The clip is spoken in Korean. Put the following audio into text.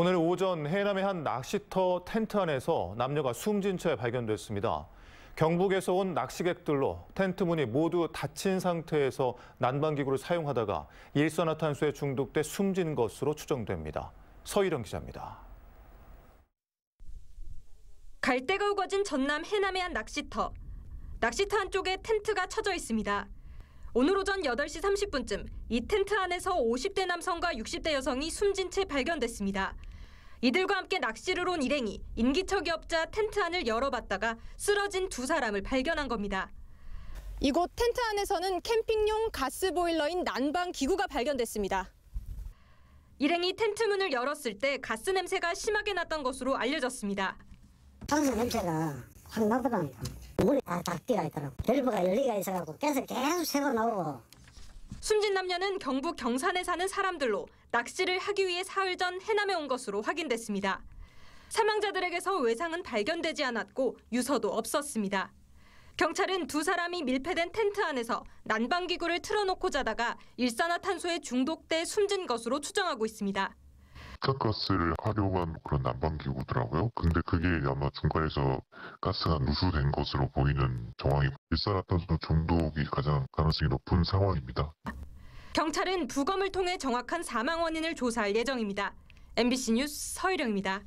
오늘 오전 해남의 한 낚시터 텐트 안에서 남녀가 숨진 채 발견됐습니다. 경북에서 온 낚시객들로 텐트 문이 모두 닫힌 상태에서 난방기구를 사용하다가 일산화탄소에 중독돼 숨진 것으로 추정됩니다. 서희령 기자입니다. 갈대가 우거진 전남 해남의 한 낚시터. 낚시터 한쪽에 텐트가 쳐져 있습니다. 오늘 오전 8시 30분쯤 이 텐트 안에서 50대 남성과 60대 여성이 숨진 채 발견됐습니다. 이들과 함께 낚시를 온 일행이 임기척이업자 텐트 안을 열어봤다가 쓰러진 두 사람을 발견한 겁니다. 이곳 텐트 안에서는 캠핑용 가스보일러인 난방 기구가 발견됐습니다. 일행이 텐트 문을 열었을 때 가스 냄새가 심하게 났던 것으로 알려졌습니다. 가스 냄새가 한나보다 물이 다 닭띠가 있더라고. 밸브가 열리가 있어갖고 계속 계속 새고 나오고 숨진 남녀는 경북 경산에 사는 사람들로 낚시를 하기 위해 사흘 전 해남에 온 것으로 확인됐습니다. 사망자들에게서 외상은 발견되지 않았고 유서도 없었습니다. 경찰은 두 사람이 밀폐된 텐트 안에서 난방기구를 틀어놓고 자다가 일산화탄소에 중독돼 숨진 것으로 추정하고 있습니다. 흑가스를 활용한 그런 난방기구더라고요. 근데 그게 아마 중간에서 가스가 누수된 것으로 보이는 정황이고 일산화탄소 중독이 가장 가능성이 높은 상황입니다. 경찰은 부검을 통해 정확한 사망 원인을 조사할 예정입니다. MBC 뉴스 서희령입니다.